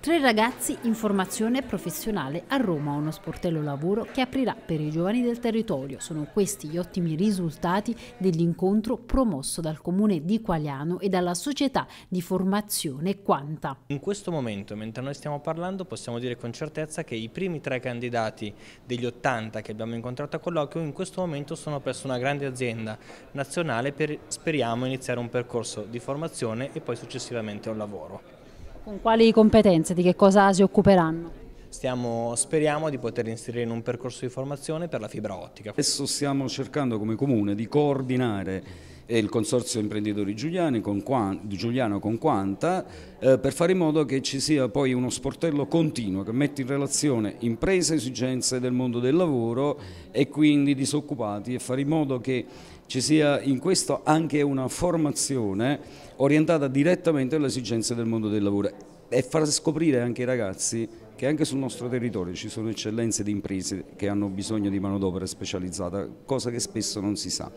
Tre ragazzi in formazione professionale a Roma, uno sportello lavoro che aprirà per i giovani del territorio. Sono questi gli ottimi risultati dell'incontro promosso dal comune di Qualiano e dalla società di formazione Quanta. In questo momento, mentre noi stiamo parlando, possiamo dire con certezza che i primi tre candidati degli 80 che abbiamo incontrato a colloquio in questo momento sono presso una grande azienda nazionale per, speriamo, iniziare un percorso di formazione e poi successivamente un lavoro. Con quali competenze, di che cosa si occuperanno? Stiamo, speriamo di poter inserire in un percorso di formazione per la fibra ottica. Adesso stiamo cercando come comune di coordinare e il Consorzio Imprenditori Giuliani con Quanta, Giuliano con Quanta eh, per fare in modo che ci sia poi uno sportello continuo che mette in relazione imprese, esigenze del mondo del lavoro e quindi disoccupati e fare in modo che ci sia in questo anche una formazione orientata direttamente alle esigenze del mondo del lavoro e far scoprire anche ai ragazzi che anche sul nostro territorio ci sono eccellenze di imprese che hanno bisogno di manodopera specializzata, cosa che spesso non si sa.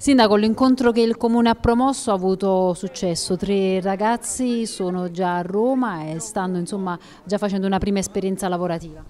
Sindaco, l'incontro che il Comune ha promosso ha avuto successo, tre ragazzi sono già a Roma e stanno insomma, già facendo una prima esperienza lavorativa.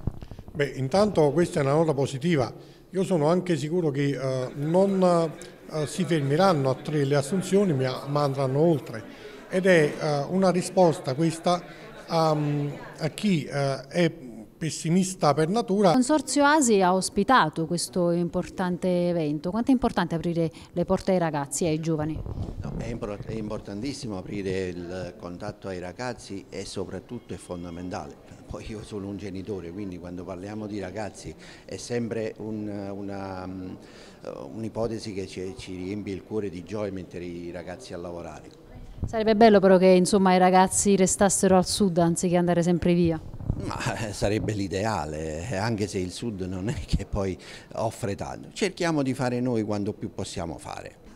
Beh, intanto questa è una nota positiva, io sono anche sicuro che eh, non eh, si fermeranno a tre le assunzioni ma, ma andranno oltre ed è eh, una risposta questa um, a chi eh, è pessimista per natura. Il Consorzio ASI ha ospitato questo importante evento, quanto è importante aprire le porte ai ragazzi e ai giovani? No, è importantissimo aprire il contatto ai ragazzi e soprattutto è fondamentale. Poi io sono un genitore, quindi quando parliamo di ragazzi è sempre mm, un'ipotesi un che ci, ci riempie il cuore di gioia mettere i ragazzi a lavorare. Sarebbe bello però che insomma, i ragazzi restassero al sud anziché andare sempre via. Ma eh, sarebbe l'ideale, eh, anche se il sud non è che poi offre tanto. Cerchiamo di fare noi quando più possiamo fare.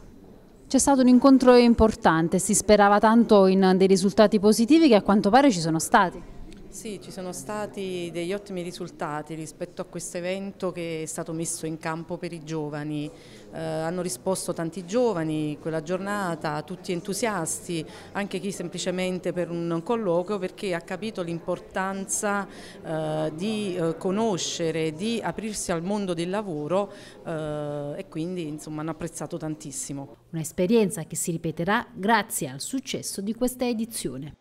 C'è stato un incontro importante, si sperava tanto in dei risultati positivi che a quanto pare ci sono stati. Sì, ci sono stati degli ottimi risultati rispetto a questo evento che è stato messo in campo per i giovani. Eh, hanno risposto tanti giovani quella giornata, tutti entusiasti, anche chi semplicemente per un colloquio perché ha capito l'importanza eh, di eh, conoscere, di aprirsi al mondo del lavoro eh, e quindi insomma, hanno apprezzato tantissimo. Un'esperienza che si ripeterà grazie al successo di questa edizione.